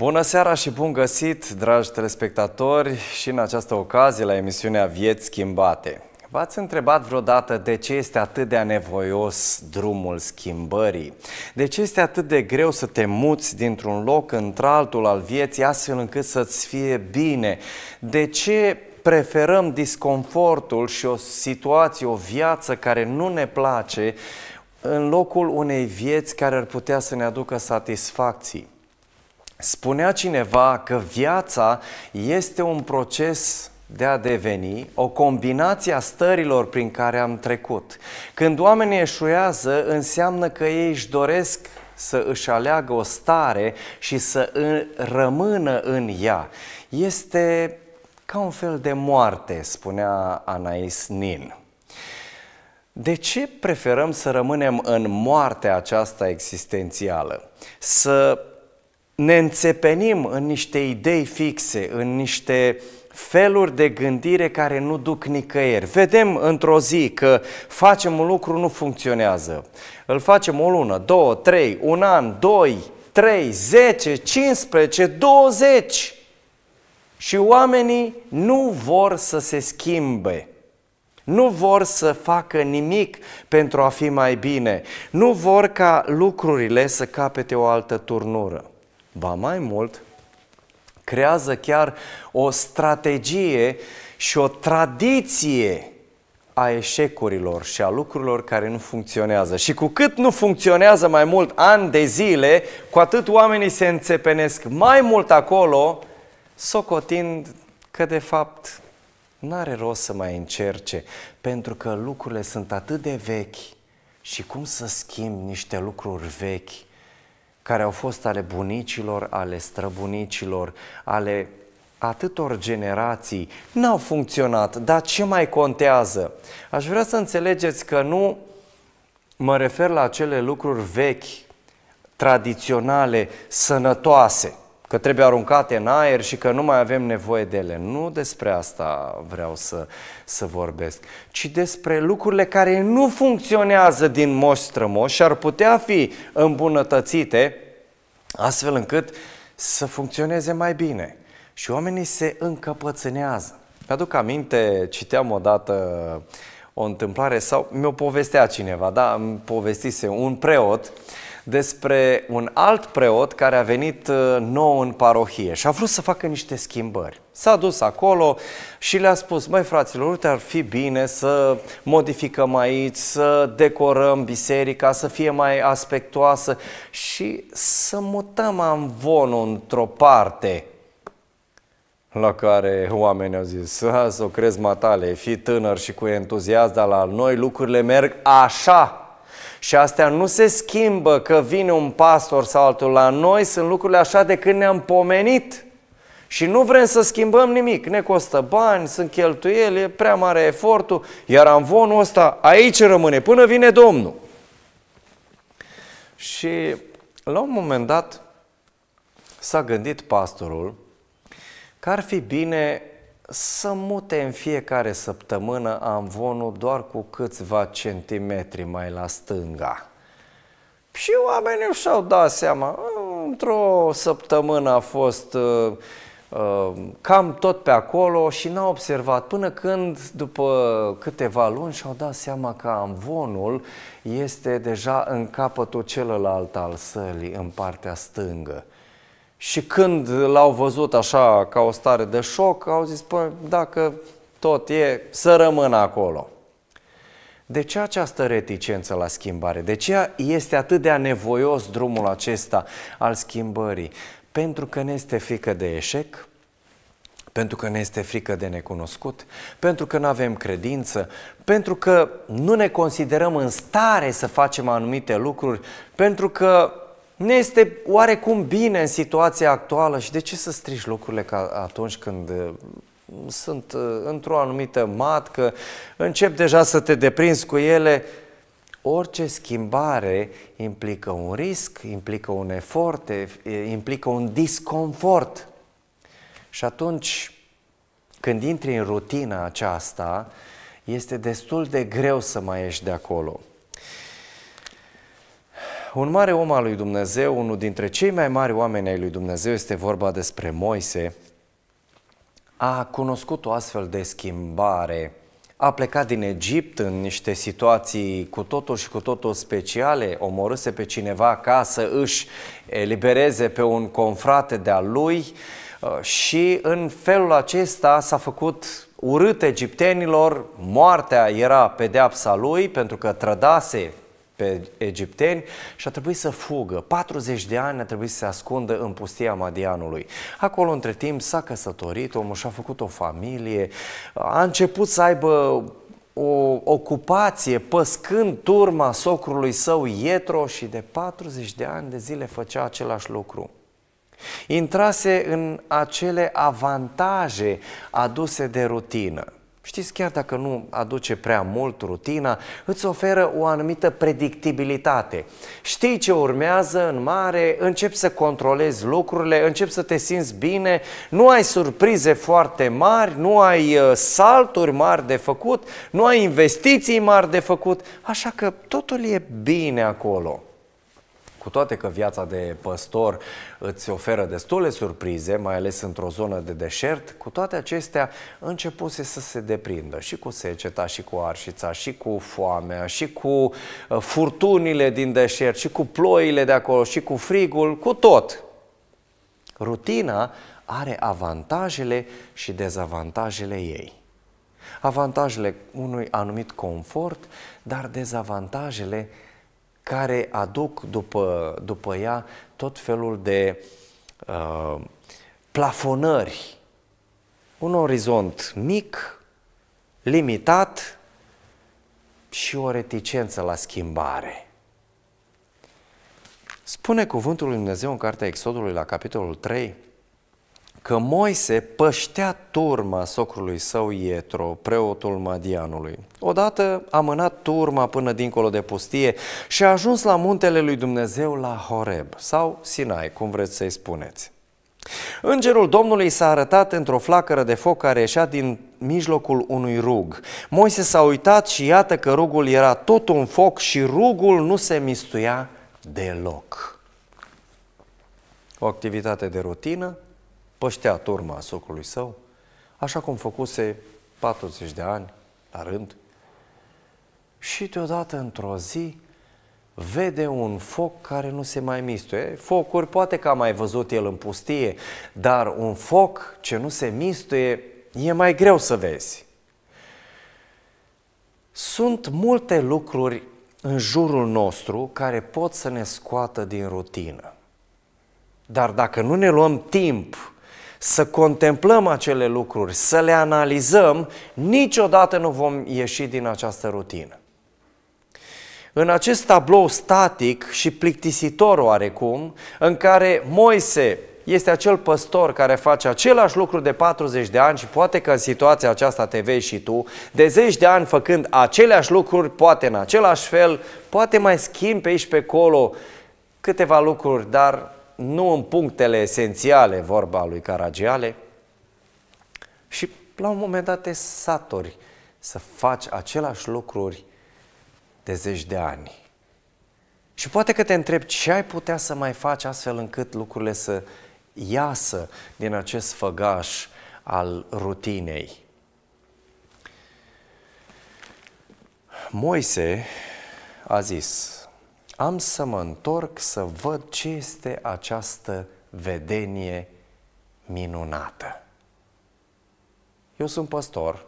Bună seara și bun găsit, dragi telespectatori, și în această ocazie la emisiunea Vieți Schimbate. V-ați întrebat vreodată de ce este atât de anevoios drumul schimbării? De ce este atât de greu să te muți dintr-un loc într-altul al vieții astfel încât să-ți fie bine? De ce preferăm disconfortul și o situație, o viață care nu ne place în locul unei vieți care ar putea să ne aducă satisfacții? Spunea cineva că viața este un proces de a deveni, o combinație a stărilor prin care am trecut. Când oamenii eșuează, înseamnă că ei își doresc să își aleagă o stare și să rămână în ea. Este ca un fel de moarte, spunea Anais Nin. De ce preferăm să rămânem în moartea aceasta existențială? Să ne înțepenim în niște idei fixe, în niște feluri de gândire care nu duc nicăieri. Vedem într-o zi că facem un lucru, nu funcționează. Îl facem o lună, două, trei, un an, doi, trei, zece, 15, douăzeci. și oamenii nu vor să se schimbe. Nu vor să facă nimic pentru a fi mai bine. Nu vor ca lucrurile să capete o altă turnură. Ba mai mult, creează chiar o strategie și o tradiție a eșecurilor și a lucrurilor care nu funcționează. Și cu cât nu funcționează mai mult ani de zile, cu atât oamenii se înțepenesc mai mult acolo, socotind că de fapt n-are rost să mai încerce, pentru că lucrurile sunt atât de vechi și cum să schimb niște lucruri vechi care au fost ale bunicilor, ale străbunicilor, ale atâtor generații, n-au funcționat, dar ce mai contează? Aș vrea să înțelegeți că nu mă refer la acele lucruri vechi, tradiționale, sănătoase, că trebuie aruncate în aer și că nu mai avem nevoie de ele. Nu despre asta vreau să, să vorbesc, ci despre lucrurile care nu funcționează din moș strămoș și ar putea fi îmbunătățite astfel încât să funcționeze mai bine. Și oamenii se încăpățânează. Mi-aduc aminte, citeam odată o întâmplare sau mi-o povestea cineva, da? Îmi povestise un preot uh, despre un alt preot care a venit uh, nou în parohie și a vrut să facă niște schimbări. S-a dus acolo și le-a spus, măi fraților, uite, ar fi bine să modificăm aici, să decorăm biserica, să fie mai aspectoasă și să mutăm amvonul într-o parte. La care oamenii au zis, să o crezi matale, fii tânăr și cu entuziasm, dar la noi lucrurile merg așa. Și astea nu se schimbă că vine un pastor sau altul la noi, sunt lucrurile așa de când ne-am pomenit. Și nu vrem să schimbăm nimic, ne costă bani, sunt cheltuieli, e prea mare efortul, iar amvonul ăsta aici rămâne până vine Domnul. Și la un moment dat s-a gândit pastorul că ar fi bine să mute în fiecare săptămână amvonul doar cu câțiva centimetri mai la stânga. Și oamenii și-au dat seama, într-o săptămână a fost uh, uh, cam tot pe acolo și n-au observat până când, după câteva luni, și-au dat seama că amvonul este deja în capătul celălalt al sălii, în partea stângă. Și când l-au văzut așa ca o stare de șoc, au zis, păi, dacă tot e, să rămână acolo. De ce această reticență la schimbare? De ce este atât de anevoios drumul acesta al schimbării? Pentru că ne este frică de eșec, pentru că ne este frică de necunoscut, pentru că nu avem credință, pentru că nu ne considerăm în stare să facem anumite lucruri, pentru că ne este oarecum bine în situația actuală și de ce să strici lucrurile ca atunci când uh, sunt uh, într-o anumită matcă, încep deja să te deprinzi cu ele. Orice schimbare implică un risc, implică un efort, implică un disconfort. Și atunci, când intri în rutina aceasta, este destul de greu să mai ieși de acolo. Un mare om al lui Dumnezeu, unul dintre cei mai mari oameni ai lui Dumnezeu, este vorba despre Moise, a cunoscut o astfel de schimbare. A plecat din Egipt în niște situații cu totul și cu totul speciale, omorâse pe cineva ca să își elibereze pe un confrate de-a lui uh, și în felul acesta s-a făcut urât egiptenilor, moartea era pedeapsa lui pentru că trădase pe egipteni și a trebuit să fugă. 40 de ani a trebuit să se ascundă în pustia Madianului. Acolo, între timp, s-a căsătorit, omul și-a făcut o familie, a început să aibă o ocupație, păscând turma socrului său Ietro și de 40 de ani de zile făcea același lucru. Intrase în acele avantaje aduse de rutină știți, chiar dacă nu aduce prea mult rutina, îți oferă o anumită predictibilitate. Știi ce urmează în mare, începi să controlezi lucrurile, începi să te simți bine, nu ai surprize foarte mari, nu ai uh, salturi mari de făcut, nu ai investiții mari de făcut, așa că totul e bine acolo. Cu toate că viața de păstor îți oferă destule surprize, mai ales într-o zonă de deșert, cu toate acestea începuse să se deprindă și cu seceta, și cu arșița, și cu foamea, și cu uh, furtunile din deșert, și cu ploile de acolo, și cu frigul, cu tot. Rutina are avantajele și dezavantajele ei. Avantajele unui anumit confort, dar dezavantajele care aduc după, după ea tot felul de uh, plafonări. Un orizont mic, limitat și o reticență la schimbare. Spune cuvântul lui Dumnezeu în Cartea Exodului la capitolul 3, că Moise păștea turma socrului său Ietro, preotul Madianului. Odată a mânat turma până dincolo de pustie și a ajuns la muntele lui Dumnezeu la Horeb sau Sinai, cum vreți să-i spuneți. Îngerul Domnului s-a arătat într-o flacără de foc care ieșea din mijlocul unui rug. Moise s-a uitat și iată că rugul era tot un foc și rugul nu se mistuia deloc. O activitate de rutină păștea turma a socului său, așa cum făcuse 40 de ani la rând. Și deodată, într-o zi, vede un foc care nu se mai mistuie. Focuri poate că a mai văzut el în pustie, dar un foc ce nu se mistuie e mai greu să vezi. Sunt multe lucruri în jurul nostru care pot să ne scoată din rutină. Dar dacă nu ne luăm timp să contemplăm acele lucruri, să le analizăm, niciodată nu vom ieși din această rutină. În acest tablou static și plictisitor oarecum, în care Moise este acel păstor care face același lucru de 40 de ani și poate că în situația aceasta te vei și tu, de zeci de ani făcând aceleași lucruri, poate în același fel, poate mai schimbi pe aici pe acolo câteva lucruri, dar nu în punctele esențiale vorba lui Caragiale și la un moment dat te satori să faci același lucruri de zeci de ani. Și poate că te întreb ce ai putea să mai faci astfel încât lucrurile să iasă din acest făgaș al rutinei. Moise a zis, am să mă întorc să văd ce este această vedenie minunată. Eu sunt păstor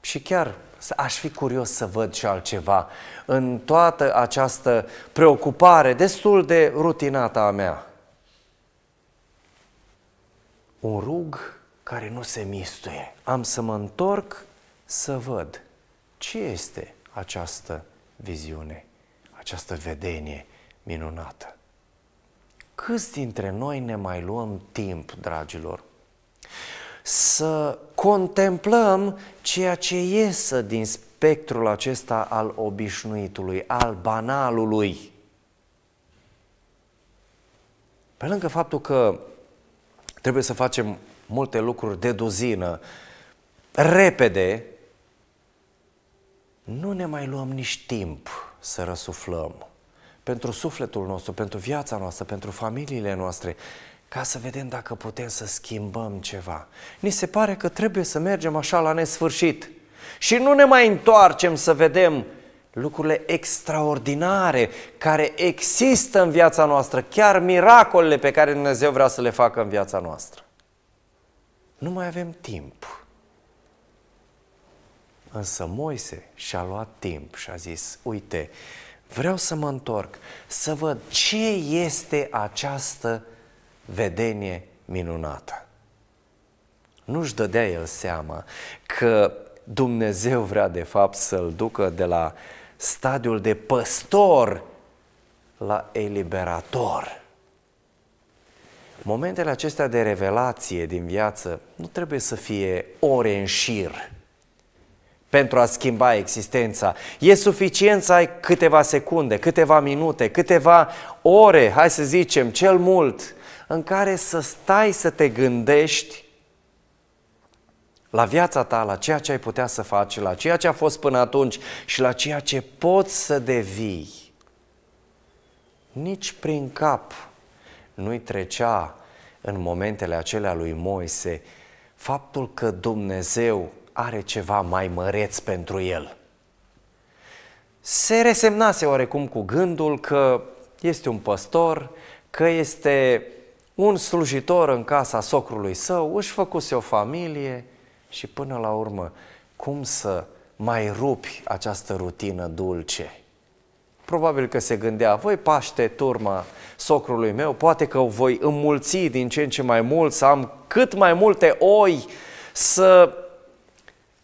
și chiar aș fi curios să văd și altceva în toată această preocupare destul de rutinată a mea. Un rug care nu se mistuie. Am să mă întorc să văd ce este această viziune, această vedenie minunată. Câți dintre noi ne mai luăm timp, dragilor, să contemplăm ceea ce iese din spectrul acesta al obișnuitului, al banalului? Pe lângă faptul că trebuie să facem multe lucruri de dozină, repede, nu ne mai luăm nici timp să răsuflăm pentru sufletul nostru, pentru viața noastră, pentru familiile noastre, ca să vedem dacă putem să schimbăm ceva. Ni se pare că trebuie să mergem așa la nesfârșit și nu ne mai întoarcem să vedem lucrurile extraordinare care există în viața noastră, chiar miracolele pe care Dumnezeu vrea să le facă în viața noastră. Nu mai avem timp. Însă Moise și-a luat timp și a zis, uite, vreau să mă întorc, să văd ce este această vedenie minunată. Nu-și dădea el seama că Dumnezeu vrea de fapt să-l ducă de la stadiul de păstor la eliberator. Momentele acestea de revelație din viață nu trebuie să fie ore în șir, pentru a schimba existența. E suficient să ai câteva secunde, câteva minute, câteva ore, hai să zicem, cel mult, în care să stai să te gândești la viața ta, la ceea ce ai putea să faci, la ceea ce a fost până atunci și la ceea ce poți să devii. Nici prin cap nu-i trecea în momentele acelea lui Moise faptul că Dumnezeu are ceva mai măreț pentru el. Se resemnase oarecum cu gândul că este un păstor, că este un slujitor în casa socrului său, își făcuse o familie și până la urmă, cum să mai rupi această rutină dulce? Probabil că se gândea, voi paște turma socrului meu, poate că o voi înmulți din ce în ce mai mult, să am cât mai multe oi, să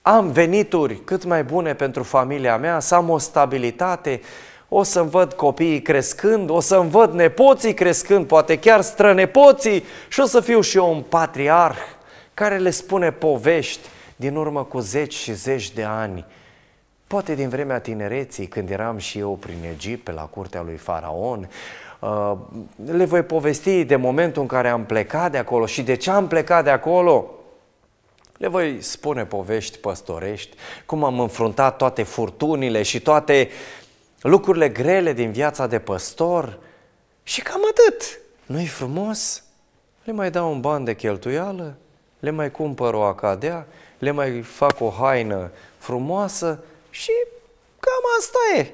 am venituri cât mai bune pentru familia mea, să am o stabilitate, o să-mi văd copiii crescând, o să-mi văd nepoții crescând, poate chiar strănepoții și o să fiu și eu un patriarh care le spune povești din urmă cu zeci și zeci de ani. Poate din vremea tinereții, când eram și eu prin Egipt, pe la curtea lui Faraon, uh, le voi povesti de momentul în care am plecat de acolo și de ce am plecat de acolo – le voi spune povești păstorești, cum am înfruntat toate furtunile și toate lucrurile grele din viața de păstor și cam atât. Nu-i frumos? Le mai dau un ban de cheltuială, le mai cumpăr o acadea, le mai fac o haină frumoasă și cam asta e.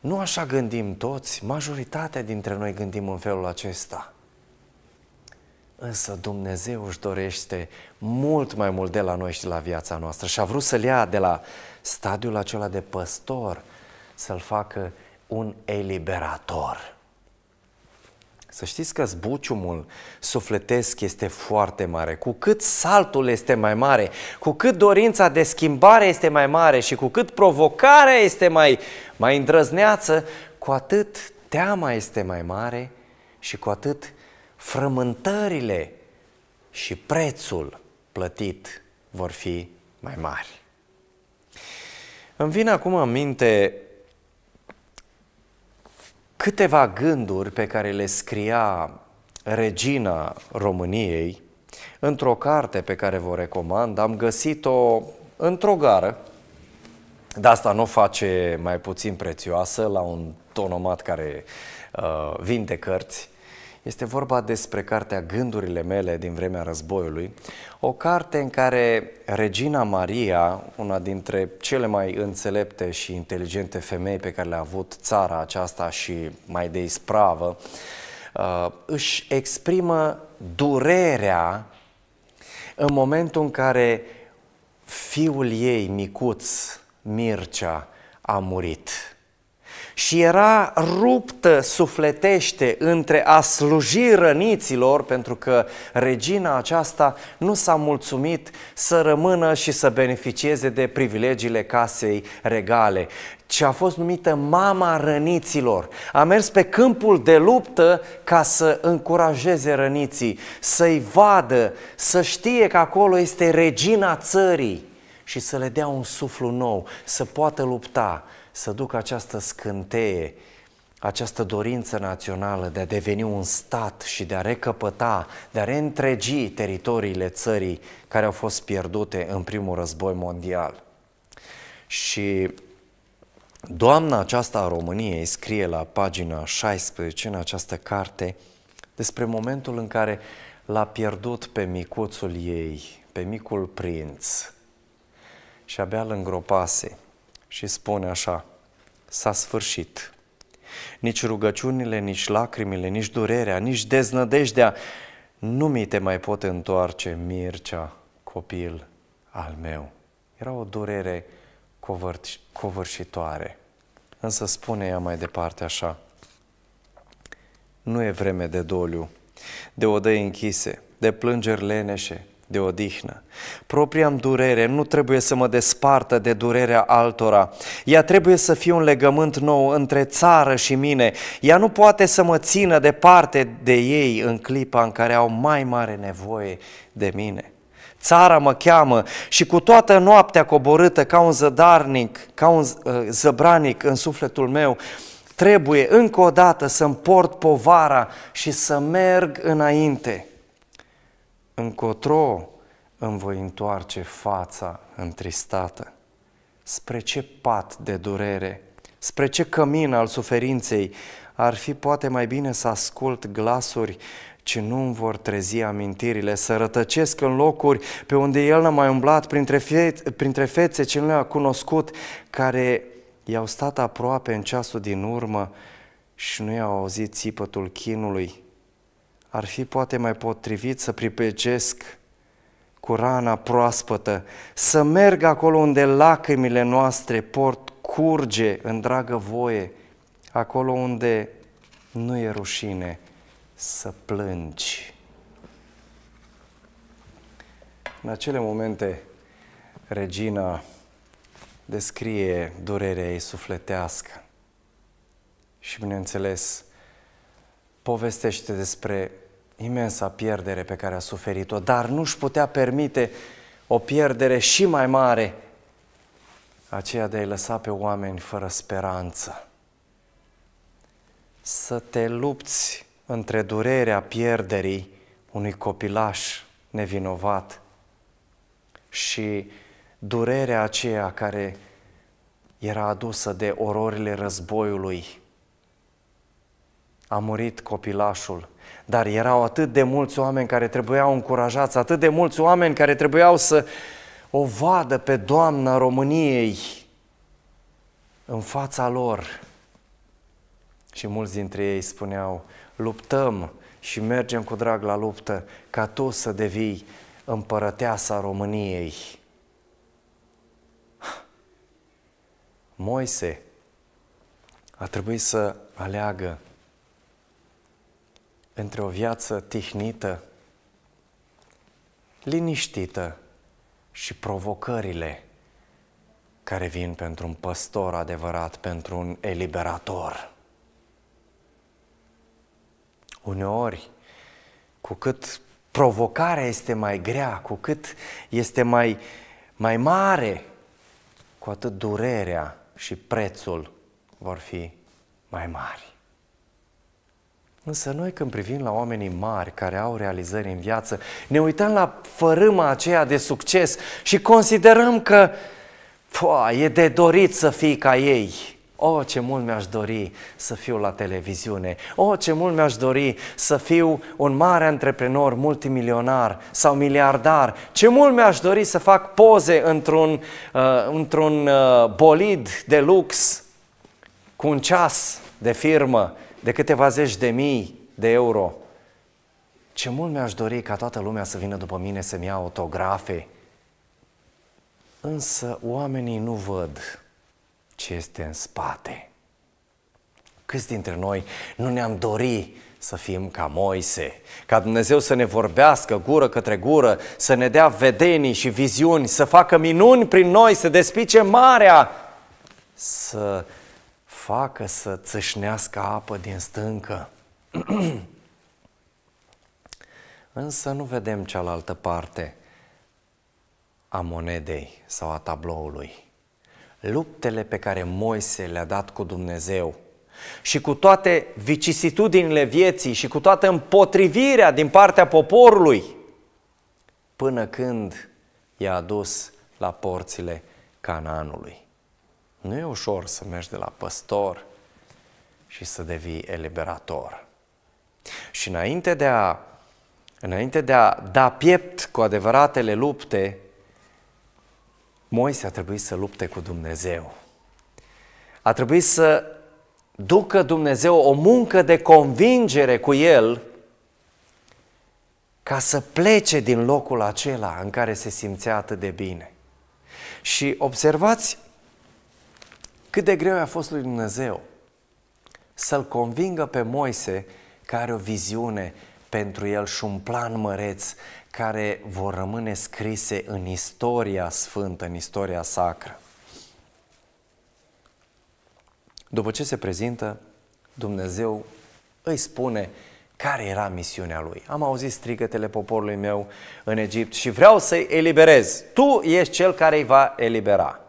Nu așa gândim toți, majoritatea dintre noi gândim în felul acesta. Însă Dumnezeu își dorește mult mai mult de la noi și de la viața noastră și a vrut să-l ia de la stadiul acela de păstor să-l facă un eliberator. Să știți că zbuciumul sufletesc este foarte mare. Cu cât saltul este mai mare, cu cât dorința de schimbare este mai mare și cu cât provocarea este mai, mai îndrăzneață, cu atât teama este mai mare și cu atât frământările și prețul plătit vor fi mai mari. Îmi vin acum în minte câteva gânduri pe care le scria regina României într-o carte pe care vă recomand. Am găsit-o într-o gară, dar asta nu o face mai puțin prețioasă la un tonomat care uh, vinde cărți. Este vorba despre cartea Gândurile mele din vremea războiului, o carte în care Regina Maria, una dintre cele mai înțelepte și inteligente femei pe care le-a avut țara aceasta și mai de ispravă, uh, își exprimă durerea în momentul în care fiul ei micuț, Mircea, a murit și era ruptă sufletește între a sluji răniților, pentru că regina aceasta nu s-a mulțumit să rămână și să beneficieze de privilegiile casei regale, ci a fost numită mama răniților. A mers pe câmpul de luptă ca să încurajeze răniții, să-i vadă, să știe că acolo este regina țării și să le dea un suflu nou, să poată lupta, să ducă această scânteie, această dorință națională de a deveni un stat și de a recăpăta, de a reîntregi teritoriile țării care au fost pierdute în primul război mondial. Și doamna aceasta a României scrie la pagina 16 în această carte despre momentul în care l-a pierdut pe micuțul ei, pe micul prinț și abia îl îngropase – și spune așa, s-a sfârșit. Nici rugăciunile, nici lacrimile, nici durerea, nici deznădejdea nu mi te mai pot întoarce, Mircea, copil al meu. Era o durere covârș- covârșitoare. Însă spune ea mai departe așa, nu e vreme de doliu, de odăi închise, de plângeri leneșe, de odihnă. Propria -mi durere nu trebuie să mă despartă de durerea altora. Ea trebuie să fie un legământ nou între țară și mine. Ea nu poate să mă țină departe de ei în clipa în care au mai mare nevoie de mine. Țara mă cheamă și cu toată noaptea coborâtă ca un zădarnic, ca un uh, zăbranic în sufletul meu, trebuie încă o dată să-mi port povara și să merg înainte încotro îmi voi întoarce fața întristată? Spre ce pat de durere, spre ce cămin al suferinței ar fi poate mai bine să ascult glasuri ce nu îmi vor trezi amintirile, să rătăcesc în locuri pe unde el n-a mai umblat, printre, fe- printre fețe ce nu le-a cunoscut, care i-au stat aproape în ceasul din urmă și nu i-au auzit țipătul chinului ar fi poate mai potrivit să pripegesc cu rana proaspătă, să merg acolo unde lacrimile noastre port curge în dragă voie, acolo unde nu e rușine să plângi. În acele momente, regina descrie durerea ei sufletească și, bineînțeles, povestește despre imensa pierdere pe care a suferit-o, dar nu-și putea permite o pierdere și mai mare, aceea de a-i lăsa pe oameni fără speranță. Să te lupți între durerea pierderii unui copilaș nevinovat și durerea aceea care era adusă de ororile războiului. A murit copilașul dar erau atât de mulți oameni care trebuiau încurajați, atât de mulți oameni care trebuiau să o vadă pe Doamna României în fața lor. Și mulți dintre ei spuneau, luptăm și mergem cu drag la luptă ca tu să devii împărăteasa României. Moise a trebuit să aleagă între o viață tihnită, liniștită și provocările care vin pentru un păstor adevărat, pentru un eliberator. Uneori, cu cât provocarea este mai grea, cu cât este mai, mai mare, cu atât durerea și prețul vor fi mai mari. Însă noi când privim la oamenii mari care au realizări în viață, ne uităm la fărâma aceea de succes și considerăm că pua, e de dorit să fii ca ei. O, oh, ce mult mi-aș dori să fiu la televiziune. O, oh, ce mult mi-aș dori să fiu un mare antreprenor, multimilionar sau miliardar. Ce mult mi-aș dori să fac poze într-un, uh, într-un uh, bolid de lux cu un ceas de firmă de câteva zeci de mii de euro. Ce mult mi-aș dori ca toată lumea să vină după mine să-mi ia autografe. Însă oamenii nu văd ce este în spate. Câți dintre noi nu ne-am dori să fim ca Moise, ca Dumnezeu să ne vorbească gură către gură, să ne dea vedenii și viziuni, să facă minuni prin noi, să despice marea, să facă să țâșnească apă din stâncă. Însă nu vedem cealaltă parte a monedei sau a tabloului. Luptele pe care Moise le-a dat cu Dumnezeu și cu toate vicisitudinile vieții și cu toată împotrivirea din partea poporului, până când i-a adus la porțile Canaanului. Nu e ușor să mergi de la păstor și să devii eliberator. Și înainte de a, înainte de a da piept cu adevăratele lupte, Moise a trebuit să lupte cu Dumnezeu. A trebuit să ducă Dumnezeu o muncă de convingere cu el ca să plece din locul acela în care se simțea atât de bine. Și observați cât de greu a fost lui Dumnezeu să-l convingă pe Moise că are o viziune pentru el și un plan măreț care vor rămâne scrise în istoria sfântă, în istoria sacră. După ce se prezintă, Dumnezeu îi spune care era misiunea lui. Am auzit strigătele poporului meu în Egipt și vreau să-i eliberez. Tu ești cel care îi va elibera.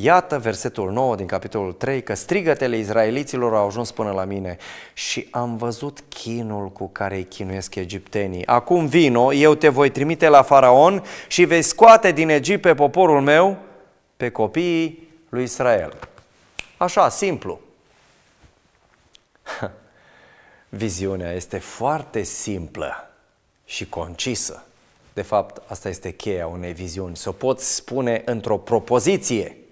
Iată versetul 9 din capitolul 3, că strigătele izraeliților au ajuns până la mine și am văzut chinul cu care îi chinuiesc egiptenii. Acum vino, eu te voi trimite la faraon și vei scoate din Egipt pe poporul meu, pe copiii lui Israel. Așa, simplu. Viziunea este foarte simplă și concisă. De fapt, asta este cheia unei viziuni. Să o poți spune într-o propoziție –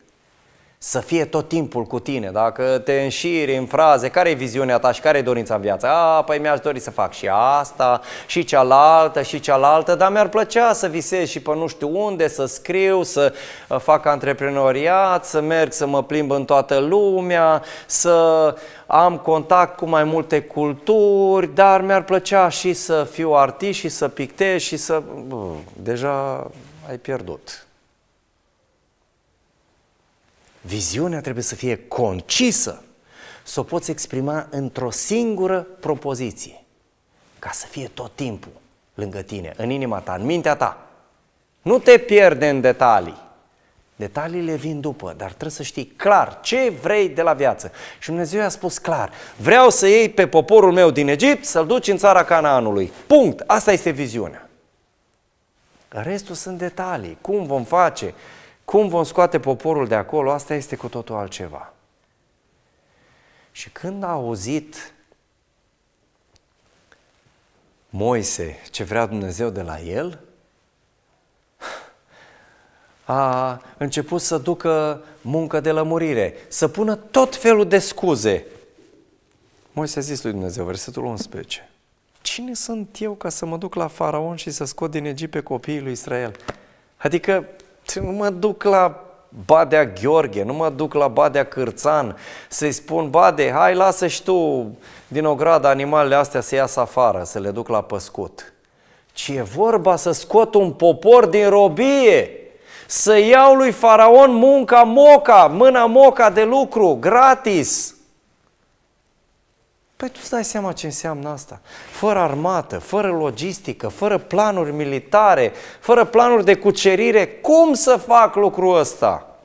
să fie tot timpul cu tine, dacă te înșiri în fraze, care e viziunea ta și care e dorința în viață? A, păi mi-aș dori să fac și asta, și cealaltă, și cealaltă, dar mi-ar plăcea să visez și pe nu știu unde, să scriu, să uh, fac antreprenoriat, să merg să mă plimb în toată lumea, să am contact cu mai multe culturi, dar mi-ar plăcea și să fiu artist și să pictez și să... Bă, deja ai pierdut. Viziunea trebuie să fie concisă, să o poți exprima într-o singură propoziție, ca să fie tot timpul lângă tine, în inima ta, în mintea ta. Nu te pierde în detalii. Detaliile vin după, dar trebuie să știi clar ce vrei de la viață. Și Dumnezeu i-a spus clar, vreau să iei pe poporul meu din Egipt, să-l duci în țara Canaanului. Punct. Asta este viziunea. Restul sunt detalii. Cum vom face? Cum vom scoate poporul de acolo, asta este cu totul altceva. Și când a auzit Moise ce vrea Dumnezeu de la el, a început să ducă muncă de lămurire, să pună tot felul de scuze. Moise a zis lui Dumnezeu, versetul 11, Cine sunt eu ca să mă duc la faraon și să scot din Egipt pe copiii lui Israel? Adică nu mă duc la Badea Gheorghe, nu mă duc la Badea Cârțan să-i spun, Bade, hai lasă și tu din ograda animalele astea să iasă afară, să le duc la păscut. Ci e vorba să scot un popor din robie, să iau lui Faraon munca moca, mâna moca de lucru, gratis. Păi tu dai seama ce înseamnă asta. Fără armată, fără logistică, fără planuri militare, fără planuri de cucerire, cum să fac lucrul ăsta?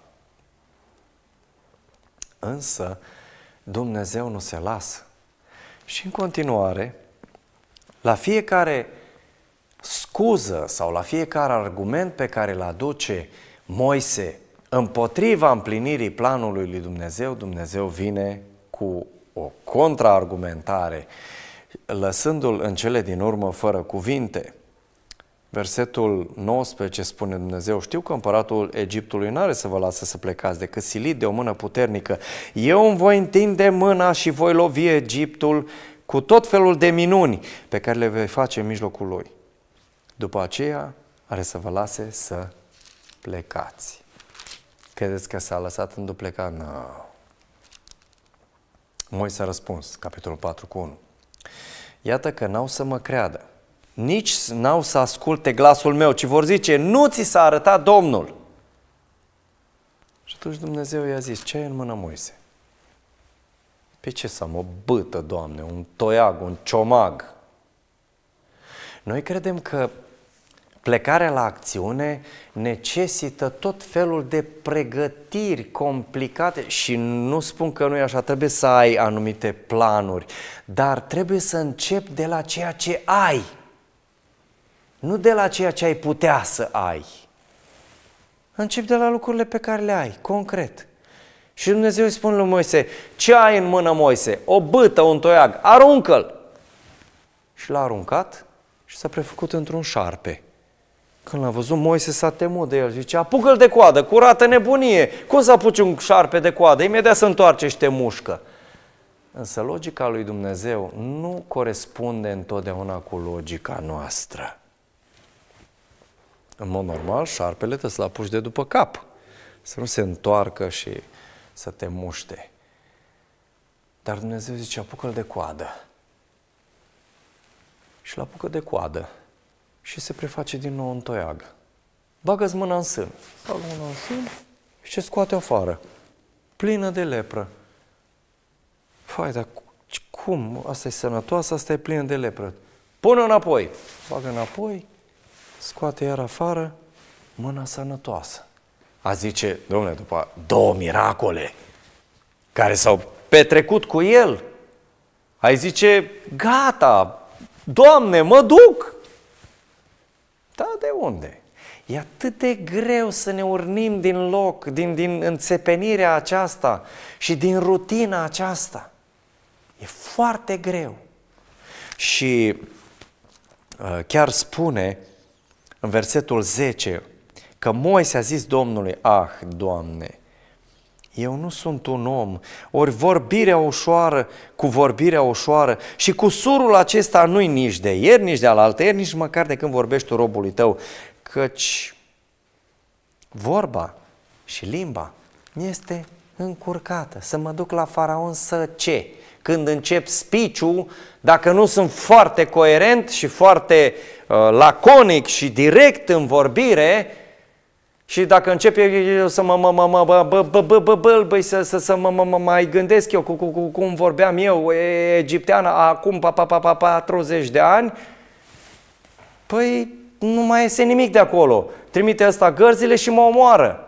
Însă, Dumnezeu nu se lasă. Și în continuare, la fiecare scuză sau la fiecare argument pe care îl aduce Moise împotriva împlinirii planului lui Dumnezeu, Dumnezeu vine cu o contraargumentare, lăsându-l în cele din urmă fără cuvinte. Versetul 19 spune Dumnezeu, știu că împăratul Egiptului nu are să vă lasă să plecați decât silit de o mână puternică. Eu îmi voi întinde mâna și voi lovi Egiptul cu tot felul de minuni pe care le vei face în mijlocul lui. După aceea are să vă lase să plecați. Credeți că s-a lăsat duplecat? Nu. No. Moise a răspuns, capitolul 4 cu 1. Iată că n-au să mă creadă, nici n-au să asculte glasul meu, ci vor zice, nu ți s-a arătat Domnul. Și atunci Dumnezeu i-a zis, ce ai în mână Moise? Pe ce să mă bâtă, Doamne, un toiag, un ciomag? Noi credem că Plecarea la acțiune necesită tot felul de pregătiri complicate și nu spun că nu e așa, trebuie să ai anumite planuri, dar trebuie să începi de la ceea ce ai, nu de la ceea ce ai putea să ai. Începi de la lucrurile pe care le ai, concret. Și Dumnezeu îi spune lui Moise, ce ai în mână Moise? O bâtă, un toiag, aruncă-l! Și l-a aruncat și s-a prefăcut într-un șarpe. Când l-a văzut, Moise s-a temut de el. Zice, apucă-l de coadă, curată nebunie. Cum să apuci un șarpe de coadă? Imediat se întoarce și te mușcă. Însă logica lui Dumnezeu nu corespunde întotdeauna cu logica noastră. În mod normal, șarpele trebuie să-l apuci de după cap. Să nu se întoarcă și să te muște. Dar Dumnezeu zice, apucă-l de coadă. Și l-apucă de coadă și se preface din nou în toiagă. Bagă-ți mâna în sân. Bagă mâna în sân și se scoate afară. Plină de lepră. Fai, dar cum? Asta e sănătoasă, asta e plină de lepră. Pune înapoi. Bagă înapoi, scoate iar afară mâna sănătoasă. A zice, domnule, după două miracole care s-au petrecut cu el, ai zice, gata, Doamne, mă duc, da, de unde? E atât de greu să ne urnim din loc, din, din înțepenirea aceasta și din rutina aceasta. E foarte greu. Și uh, chiar spune în versetul 10 că Moise a zis Domnului, ah, Doamne, eu nu sunt un om. Ori vorbirea ușoară cu vorbirea ușoară și cu surul acesta nu-i nici de ieri, nici de alaltă ieri, nici măcar de când vorbești tu robului tău, căci vorba și limba este încurcată. Să mă duc la faraon să ce? Când încep spiciu, dacă nu sunt foarte coerent și foarte uh, laconic și direct în vorbire, și dacă începe eu să mă, mă, mă, mă, bă, bă, bă, bă, bă, bă, bă să, să, să mă, mă, mă, mai gândesc eu cu, cu, cu, cum vorbeam eu, egipteană, acum pa, pa, pa, pa, 40 de ani, păi nu mai iese nimic de acolo. Trimite asta gărzile și mă omoară.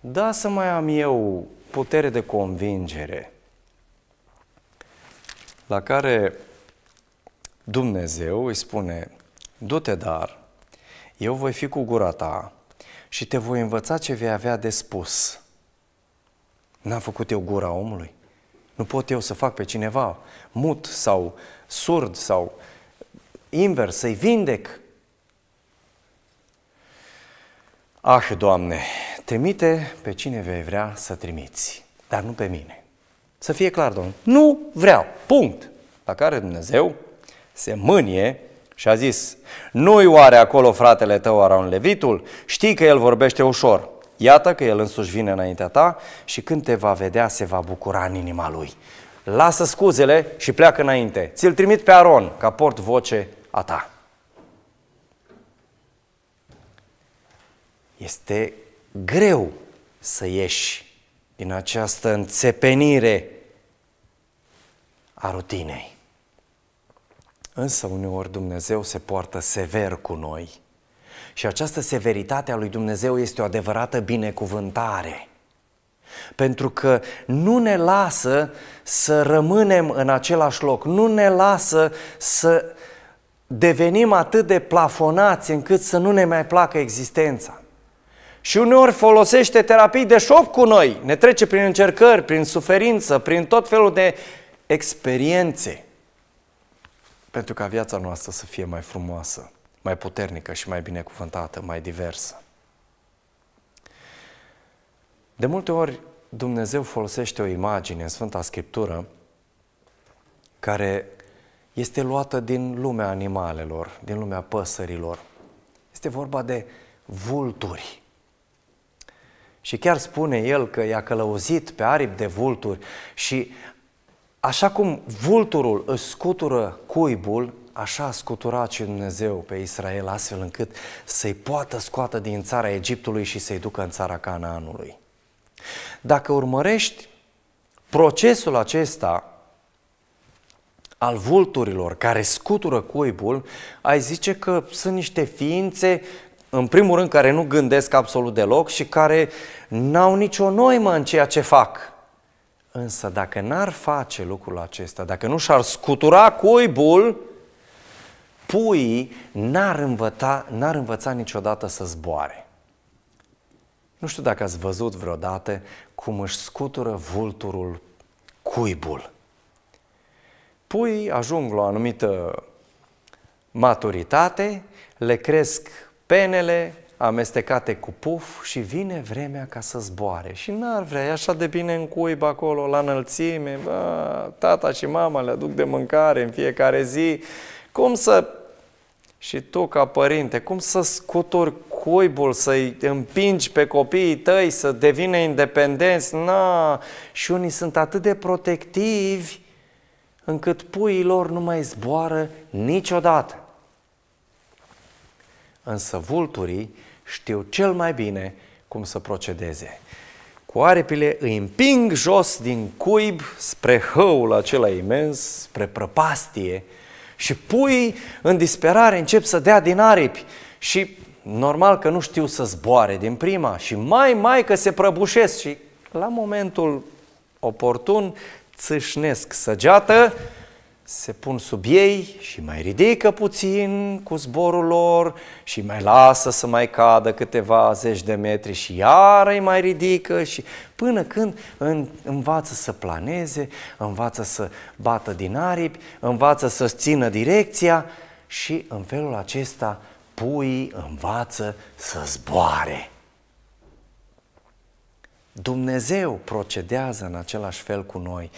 Da, să mai am eu putere de convingere la care Dumnezeu îi spune, du-te dar, eu voi fi cu gura ta și te voi învăța ce vei avea de spus. N-am făcut eu gura omului. Nu pot eu să fac pe cineva mut sau surd sau invers, să-i vindec. Ah, Doamne, trimite pe cine vei vrea să trimiți, dar nu pe mine. Să fie clar, Domnul, nu vreau, punct. La care Dumnezeu se mânie și a zis, nu-i oare acolo fratele tău Aron Levitul? Știi că el vorbește ușor. Iată că el însuși vine înaintea ta și când te va vedea, se va bucura în inima lui. Lasă scuzele și pleacă înainte. Ți-l trimit pe Aron ca port voce a ta. Este greu să ieși din această înțepenire a rutinei. Însă uneori Dumnezeu se poartă sever cu noi și această severitate a lui Dumnezeu este o adevărată binecuvântare. Pentru că nu ne lasă să rămânem în același loc, nu ne lasă să devenim atât de plafonați încât să nu ne mai placă existența. Și uneori folosește terapii de șoc cu noi, ne trece prin încercări, prin suferință, prin tot felul de experiențe pentru ca viața noastră să fie mai frumoasă, mai puternică și mai binecuvântată, mai diversă. De multe ori Dumnezeu folosește o imagine în Sfânta Scriptură care este luată din lumea animalelor, din lumea păsărilor. Este vorba de vulturi. Și chiar spune el că i-a călăuzit pe aripi de vulturi și Așa cum vulturul își scutură cuibul, așa a scuturat și Dumnezeu pe Israel, astfel încât să-i poată scoată din țara Egiptului și să-i ducă în țara Canaanului. Dacă urmărești procesul acesta al vulturilor care scutură cuibul, ai zice că sunt niște ființe, în primul rând, care nu gândesc absolut deloc și care n-au nicio noimă în ceea ce fac. Însă dacă n-ar face lucrul acesta, dacă nu și-ar scutura cuibul, puii n-ar învăța, n-ar învăța niciodată să zboare. Nu știu dacă ați văzut vreodată cum își scutură vulturul cuibul. Pui ajung la o anumită maturitate, le cresc penele, amestecate cu puf și vine vremea ca să zboare. Și n-ar vrea, e așa de bine în cuib acolo, la înălțime, bă, tata și mama le aduc de mâncare în fiecare zi. Cum să... Și tu, ca părinte, cum să scuturi cuibul, să-i împingi pe copiii tăi să devină independenți? Na, și unii sunt atât de protectivi încât puii lor nu mai zboară niciodată. Însă vulturii știu cel mai bine cum să procedeze. Cu aripile îi împing jos din cuib spre hăul acela imens, spre prăpastie și pui în disperare încep să dea din aripi și normal că nu știu să zboare din prima și mai, mai că se prăbușesc și la momentul oportun țâșnesc săgeată se pun sub ei și mai ridică puțin cu zborul lor și mai lasă să mai cadă câteva zeci de metri și iar îi mai ridică și până când învață să planeze, învață să bată din aripi, învață să țină direcția și în felul acesta puii învață să zboare. Dumnezeu procedează în același fel cu noi.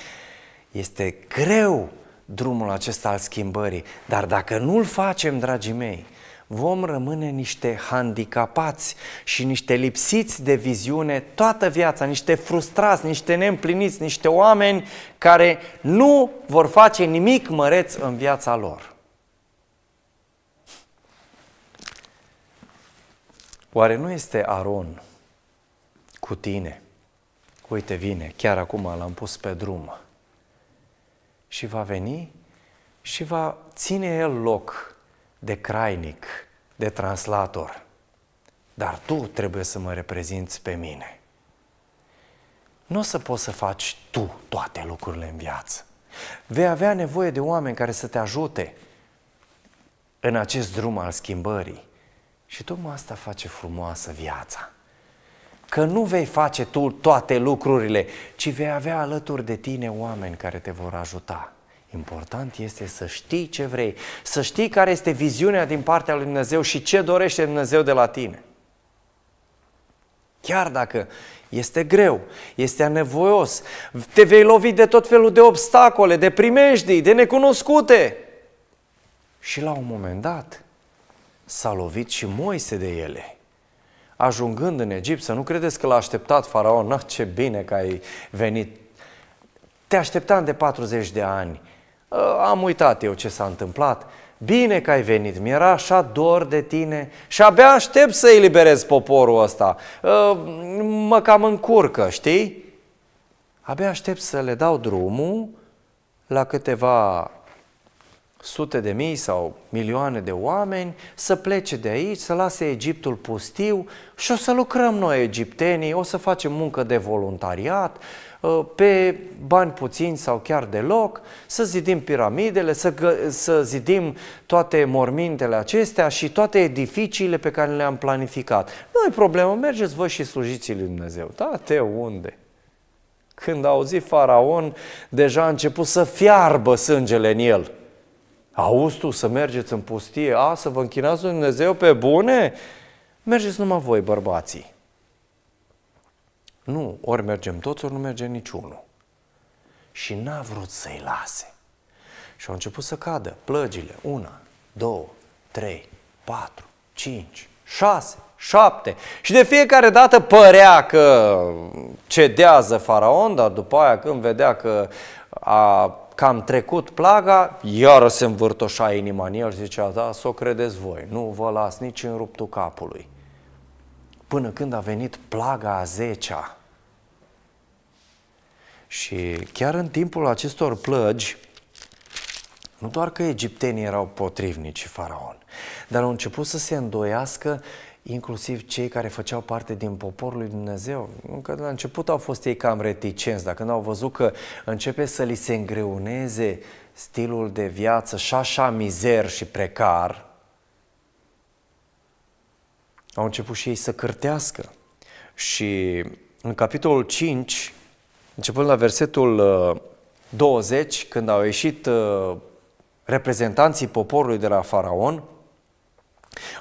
Este greu drumul acesta al schimbării. Dar dacă nu-l facem, dragii mei, vom rămâne niște handicapați și niște lipsiți de viziune toată viața, niște frustrați, niște neîmpliniți, niște oameni care nu vor face nimic măreț în viața lor. Oare nu este Aron cu tine? Uite, vine, chiar acum l-am pus pe drum și va veni și va ține el loc de crainic, de translator. Dar tu trebuie să mă reprezinți pe mine. Nu o să poți să faci tu toate lucrurile în viață. Vei avea nevoie de oameni care să te ajute în acest drum al schimbării. Și tocmai asta face frumoasă viața că nu vei face tu toate lucrurile, ci vei avea alături de tine oameni care te vor ajuta. Important este să știi ce vrei, să știi care este viziunea din partea lui Dumnezeu și ce dorește Dumnezeu de la tine. Chiar dacă este greu, este anevoios, te vei lovi de tot felul de obstacole, de primejdii, de necunoscute. Și la un moment dat s-a lovit și Moise de ele ajungând în Egipt, să nu credeți că l-a așteptat faraon, ah, ce bine că ai venit. Te așteptam de 40 de ani, ă, am uitat eu ce s-a întâmplat, Bine că ai venit, mi-era așa dor de tine și abia aștept să eliberez poporul ăsta. Ă, mă cam încurcă, știi? Abia aștept să le dau drumul la câteva sute de mii sau milioane de oameni să plece de aici, să lase Egiptul pustiu și o să lucrăm noi egiptenii, o să facem muncă de voluntariat, ă, pe bani puțini sau chiar deloc, să zidim piramidele, să, să zidim toate mormintele acestea și toate edificiile pe care le-am planificat. Nu e problemă, mergeți voi și slujiți lui Dumnezeu. Da, te unde? Când a auzit faraon, deja a început să fiarbă sângele în el – Auzi tu să mergeți în pustie, a, să vă închinați Dumnezeu pe bune? Mergeți numai voi, bărbații. Nu, ori mergem toți, ori nu merge niciunul. Și n-a vrut să-i lase. Și au început să cadă plăgile. Una, două, trei, patru, cinci, șase, șapte. Și de fiecare dată părea că cedează faraon, dar după aia când vedea că a că am trecut plaga, iară se învârtoșa inima în el și zicea, da, să o credeți voi, nu vă las nici în ruptul capului. Până când a venit plaga a zecea. Și chiar în timpul acestor plăgi, nu doar că egiptenii erau potrivnici faraon, dar au început să se îndoiască inclusiv cei care făceau parte din poporul lui Dumnezeu. Încă de la început au fost ei cam reticenți, dacă nu au văzut că începe să li se îngreuneze stilul de viață și așa mizer și precar, au început și ei să cârtească. Și în capitolul 5, începând la versetul 20, uh, când au ieșit uh, reprezentanții poporului de la Faraon,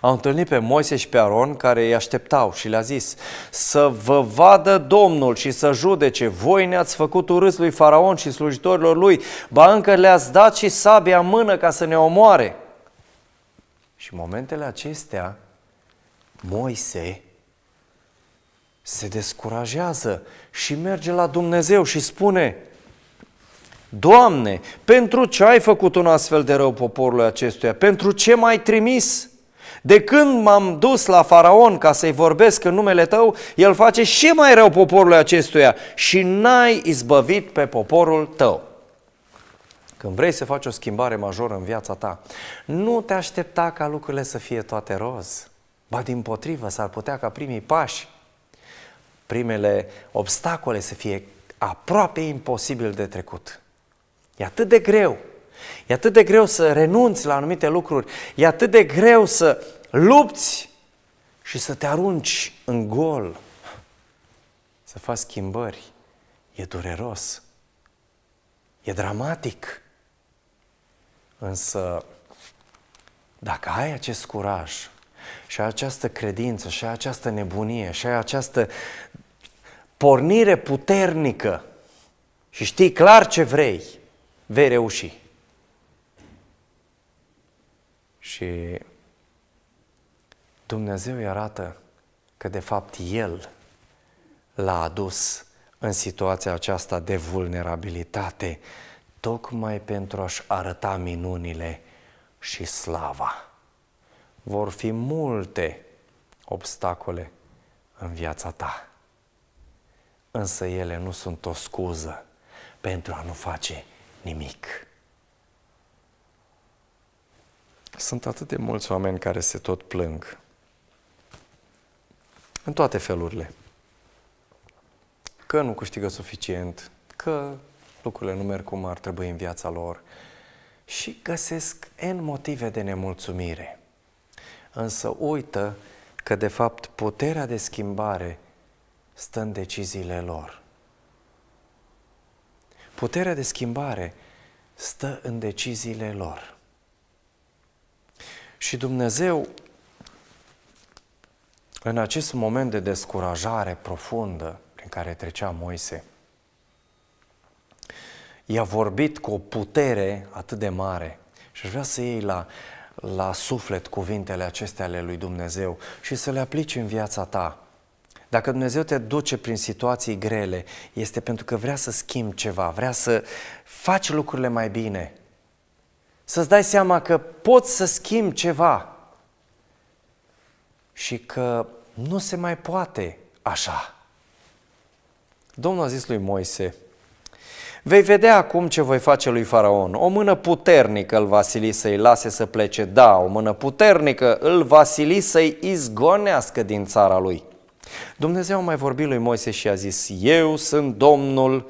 au întâlnit pe Moise și pe Aron care îi așteptau și le-a zis Să vă vadă Domnul și să judece, voi ne-ați făcut urâți lui Faraon și slujitorilor lui, ba încă le-ați dat și sabia în mână ca să ne omoare. Și în momentele acestea, Moise se descurajează și merge la Dumnezeu și spune Doamne, pentru ce ai făcut un astfel de rău poporului acestuia? Pentru ce m-ai trimis? De când m-am dus la faraon ca să-i vorbesc în numele tău, el face și mai rău poporului acestuia și n-ai izbăvit pe poporul tău. Când vrei să faci o schimbare majoră în viața ta, nu te aștepta ca lucrurile să fie toate roz. Ba din potrivă, s-ar putea ca primii pași, primele obstacole să fie aproape imposibil de trecut. E atât de greu E atât de greu să renunți la anumite lucruri, e atât de greu să lupți și să te arunci în gol, să faci schimbări. E dureros, e dramatic. Însă, dacă ai acest curaj și ai această credință și ai această nebunie și ai această pornire puternică și știi clar ce vrei, vei reuși. Și Dumnezeu îi arată că de fapt El l-a adus în situația aceasta de vulnerabilitate, tocmai pentru a-și arăta minunile și slava. Vor fi multe obstacole în viața ta, însă ele nu sunt o scuză pentru a nu face nimic. Sunt atât de mulți oameni care se tot plâng. În toate felurile. Că nu câștigă suficient, că lucrurile nu merg cum ar trebui în viața lor și găsesc N motive de nemulțumire. Însă uită că, de fapt, puterea de schimbare stă în deciziile lor. Puterea de schimbare stă în deciziile lor. Și Dumnezeu, în acest moment de descurajare profundă prin care trecea Moise, i-a vorbit cu o putere atât de mare și aș vrea să iei la, la suflet cuvintele acestea ale lui Dumnezeu și să le aplici în viața ta. Dacă Dumnezeu te duce prin situații grele, este pentru că vrea să schimbi ceva, vrea să faci lucrurile mai bine să-ți dai seama că poți să schimbi ceva și că nu se mai poate așa. Domnul a zis lui Moise, Vei vedea acum ce voi face lui Faraon. O mână puternică îl va să-i lase să plece, da, o mână puternică îl va să-i izgonească din țara lui. Dumnezeu a mai vorbit lui Moise și a zis, eu sunt Domnul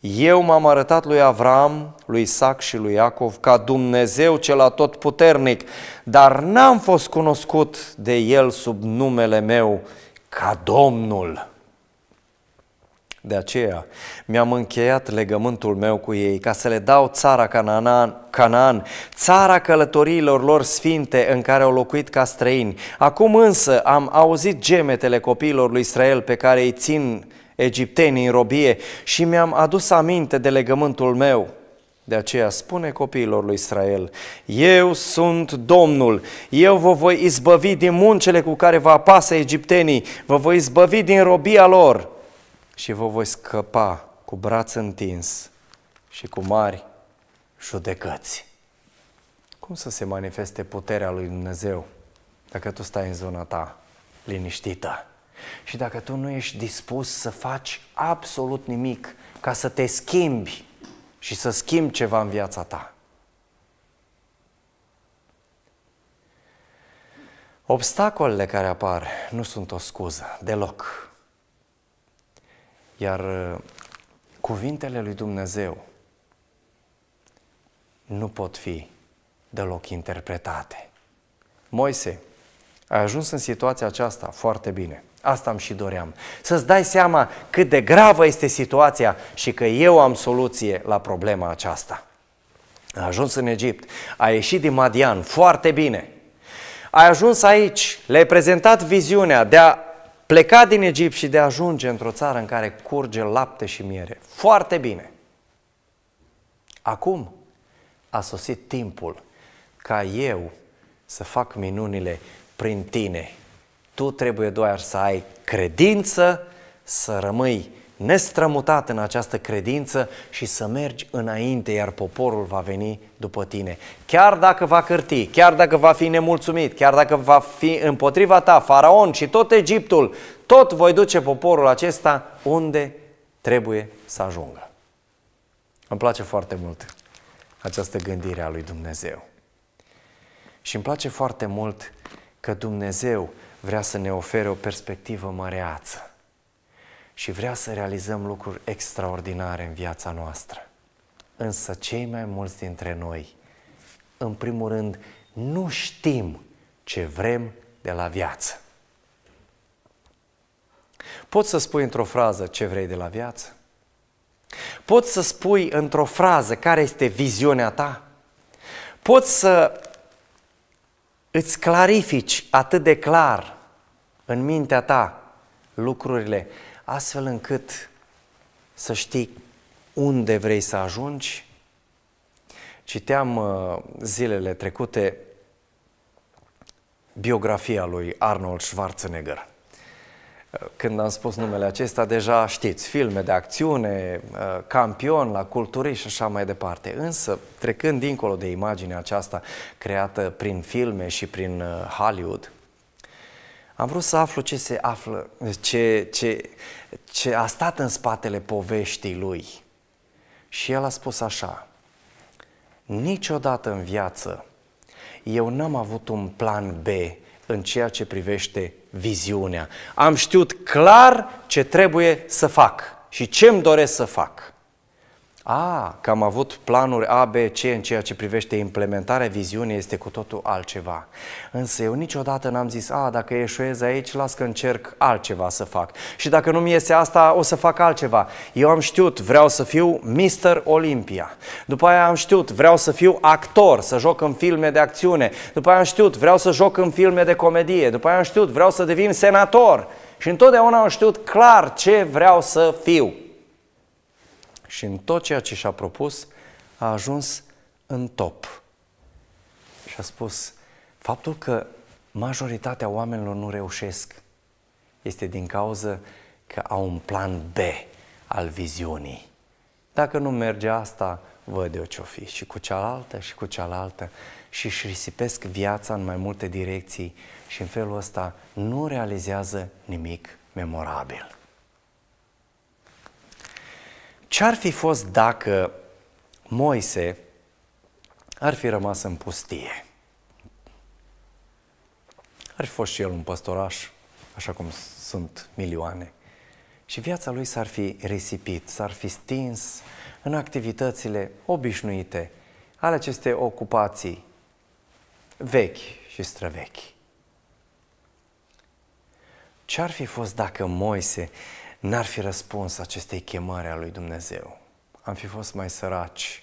eu m-am arătat lui Avram, lui Isaac și lui Iacov ca Dumnezeu cel atotputernic, dar n-am fost cunoscut de el sub numele meu ca Domnul. De aceea mi-am încheiat legământul meu cu ei ca să le dau țara Canaan, Canaan, țara călătoriilor lor sfinte în care au locuit ca străini. Acum însă am auzit gemetele copiilor lui Israel pe care îi țin egiptenii în robie și mi-am adus aminte de legământul meu. De aceea spune copiilor lui Israel, eu sunt Domnul, eu vă voi izbăvi din muncele cu care vă apasă egiptenii, vă voi izbăvi din robia lor și vă voi scăpa cu braț întins și cu mari judecăți. Cum să se manifeste puterea lui Dumnezeu dacă tu stai în zona ta liniștită? Și dacă tu nu ești dispus să faci absolut nimic ca să te schimbi și să schimbi ceva în viața ta, Obstacolele care apar nu sunt o scuză, deloc. Iar uh, cuvintele lui Dumnezeu nu pot fi deloc interpretate. Moise ai ajuns în situația aceasta foarte bine. Asta îmi și doream. Să-ți dai seama cât de gravă este situația și că eu am soluție la problema aceasta. A ajuns în Egipt, a ieșit din Madian foarte bine. Ai ajuns aici, le-ai prezentat viziunea de a pleca din Egipt și de a ajunge într-o țară în care curge lapte și miere. Foarte bine. Acum a sosit timpul ca eu să fac minunile prin tine tu trebuie doar să ai credință, să rămâi nestrămutat în această credință și să mergi înainte, iar poporul va veni după tine. Chiar dacă va cârti, chiar dacă va fi nemulțumit, chiar dacă va fi împotriva ta faraon și tot Egiptul, tot voi duce poporul acesta unde trebuie să ajungă. Îmi place foarte mult această gândire a lui Dumnezeu. Și îmi place foarte mult că Dumnezeu vrea să ne ofere o perspectivă măreață și vrea să realizăm lucruri extraordinare în viața noastră. Însă cei mai mulți dintre noi, în primul rând, nu știm ce vrem de la viață. Poți să spui într-o frază ce vrei de la viață? Poți să spui într-o frază care este viziunea ta? Poți să îți clarifici atât de clar în mintea ta lucrurile, astfel încât să știi unde vrei să ajungi. Citeam uh, zilele trecute biografia lui Arnold Schwarzenegger. Uh, când am spus numele acesta, deja știți, filme de acțiune, uh, campion la culturi și așa mai departe. Însă, trecând dincolo de imaginea aceasta creată prin filme și prin Hollywood, am vrut să aflu ce se află, ce, ce, ce a stat în spatele poveștii lui. Și el a spus așa, niciodată în viață eu n-am avut un plan B în ceea ce privește viziunea. Am știut clar ce trebuie să fac și ce îmi doresc să fac. A, că am avut planuri A, B, C în ceea ce privește implementarea viziunii este cu totul altceva. Însă eu niciodată n-am zis, a, dacă eșuez aici, las că încerc altceva să fac. Și dacă nu-mi iese asta, o să fac altceva. Eu am știut, vreau să fiu Mr. Olympia. După aia am știut, vreau să fiu actor, să joc în filme de acțiune. După aia am știut, vreau să joc în filme de comedie. După aia am știut, vreau să devin senator. Și întotdeauna am știut clar ce vreau să fiu și în tot ceea ce și-a propus, a ajuns în top. Și a spus, faptul că majoritatea oamenilor nu reușesc este din cauză că au un plan B al viziunii. Dacă nu merge asta, văd eu ce-o fi și cu cealaltă și cu cealaltă și își risipesc viața în mai multe direcții și în felul ăsta nu realizează nimic memorabil. Ce-ar fi fost dacă Moise ar fi rămas în pustie? Ar fi fost și el un păstoraș, așa cum sunt milioane. Și viața lui s-ar fi risipit, s-ar fi stins în activitățile obișnuite ale acestei ocupații vechi și străvechi. Ce-ar fi fost dacă Moise n-ar fi răspuns acestei chemări a lui Dumnezeu. Am fi fost mai săraci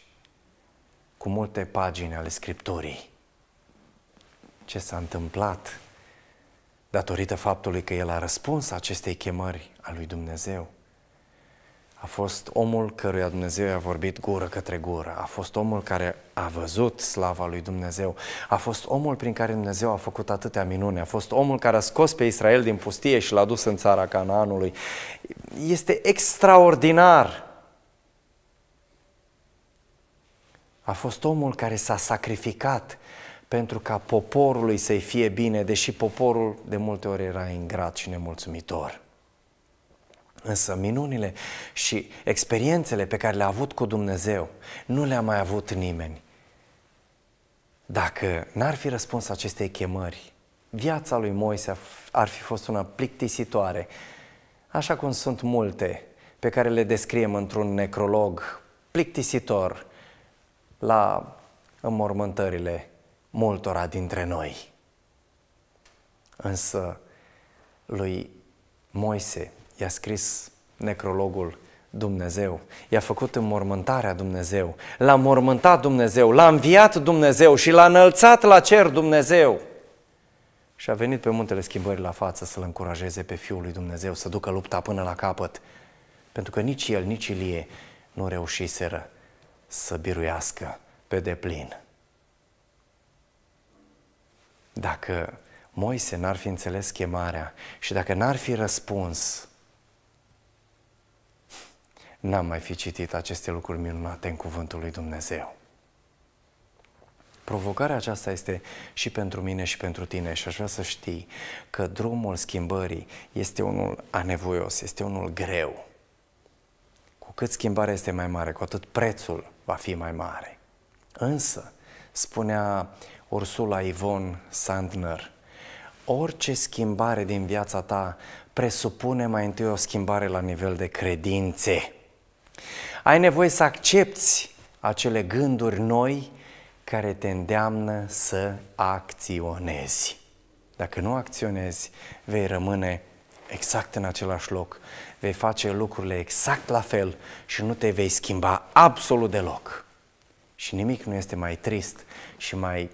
cu multe pagini ale Scripturii. Ce s-a întâmplat datorită faptului că el a răspuns acestei chemări a lui Dumnezeu? A fost omul căruia Dumnezeu i-a vorbit gură către gură. A fost omul care a văzut slava lui Dumnezeu. A fost omul prin care Dumnezeu a făcut atâtea minune. A fost omul care a scos pe Israel din pustie și l-a dus în țara Canaanului. Este extraordinar. A fost omul care s-a sacrificat pentru ca poporului să-i fie bine, deși poporul de multe ori era ingrat și nemulțumitor. Însă minunile și experiențele pe care le-a avut cu Dumnezeu nu le-a mai avut nimeni. Dacă n-ar fi răspuns acestei chemări, viața lui Moise ar fi fost una plictisitoare, așa cum sunt multe pe care le descriem într-un necrolog plictisitor la înmormântările multora dintre noi. Însă lui Moise i-a scris necrologul Dumnezeu. I-a făcut înmormântarea Dumnezeu. L-a mormântat Dumnezeu, l-a înviat Dumnezeu și l-a înălțat la cer Dumnezeu. Și a venit pe muntele schimbării la față să-l încurajeze pe Fiul lui Dumnezeu să ducă lupta până la capăt. Pentru că nici el, nici Ilie nu reușiseră să biruiască pe deplin. Dacă Moise n-ar fi înțeles chemarea și dacă n-ar fi răspuns n-am mai fi citit aceste lucruri minunate în Cuvântul lui Dumnezeu. Provocarea aceasta este și pentru mine și pentru tine și aș vrea să știi că drumul schimbării este unul anevoios, este unul greu. Cu cât schimbarea este mai mare, cu atât prețul va fi mai mare. Însă, spunea Ursula Ivon Sandner, orice schimbare din viața ta presupune mai întâi o schimbare la nivel de credințe. Ai nevoie să accepti acele gânduri noi care te îndeamnă să acționezi. Dacă nu acționezi, vei rămâne exact în același loc, vei face lucrurile exact la fel și nu te vei schimba absolut deloc. Și nimic nu este mai trist și mai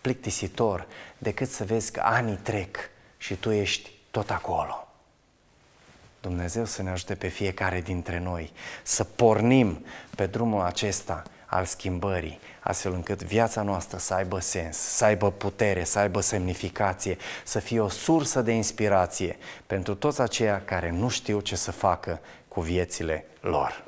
plictisitor decât să vezi că anii trec și tu ești tot acolo. Dumnezeu să ne ajute pe fiecare dintre noi să pornim pe drumul acesta al schimbării, astfel încât viața noastră să aibă sens, să aibă putere, să aibă semnificație, să fie o sursă de inspirație pentru toți aceia care nu știu ce să facă cu viețile lor.